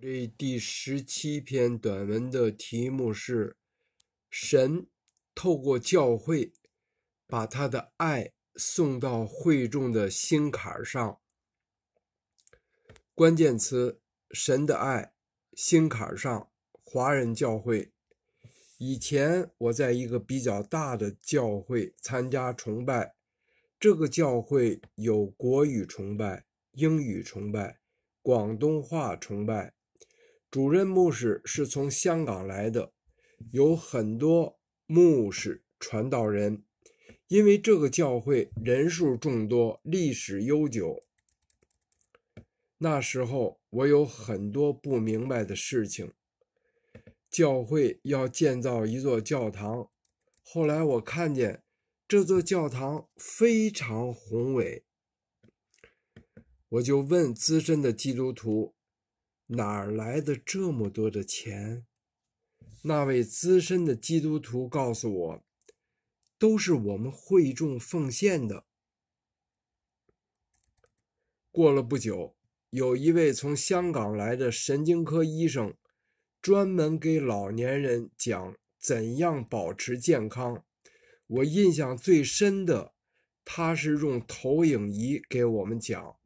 这第十七篇短文的题目是“神透过教会把他的爱送到会众的心坎上”。关键词：神的爱、心坎上、华人教会。以前我在一个比较大的教会参加崇拜，这个教会有国语崇拜、英语崇拜、广东话崇拜。主任牧师是从香港来的，有很多牧师传道人，因为这个教会人数众多，历史悠久。那时候我有很多不明白的事情。教会要建造一座教堂，后来我看见这座教堂非常宏伟，我就问资深的基督徒。哪来的这么多的钱？那位资深的基督徒告诉我，都是我们会众奉献的。过了不久，有一位从香港来的神经科医生，专门给老年人讲怎样保持健康。我印象最深的，他是用投影仪给我们讲，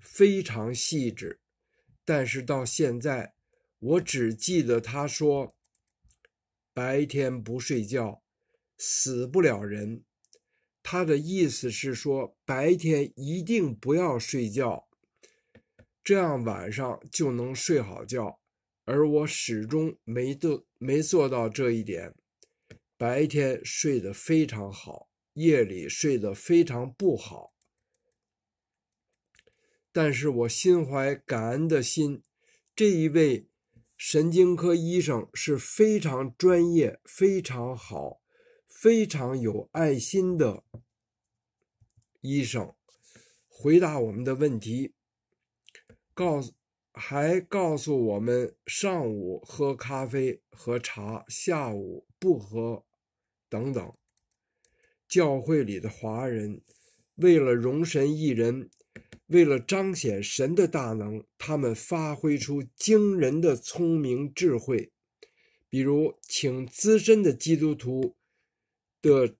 非常细致。但是到现在，我只记得他说：“白天不睡觉，死不了人。”他的意思是说，白天一定不要睡觉，这样晚上就能睡好觉。而我始终没做没做到这一点，白天睡得非常好，夜里睡得非常不好。但是我心怀感恩的心，这一位神经科医生是非常专业、非常好、非常有爱心的医生，回答我们的问题，告诉还告诉我们上午喝咖啡和茶，下午不喝，等等。教会里的华人为了容身一人。为了彰显神的大能，他们发挥出惊人的聪明智慧，比如请资深的基督徒的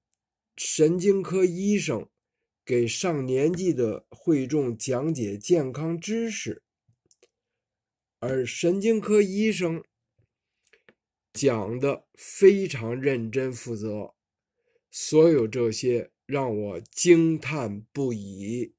神经科医生给上年纪的会众讲解健康知识，而神经科医生讲的非常认真负责，所有这些让我惊叹不已。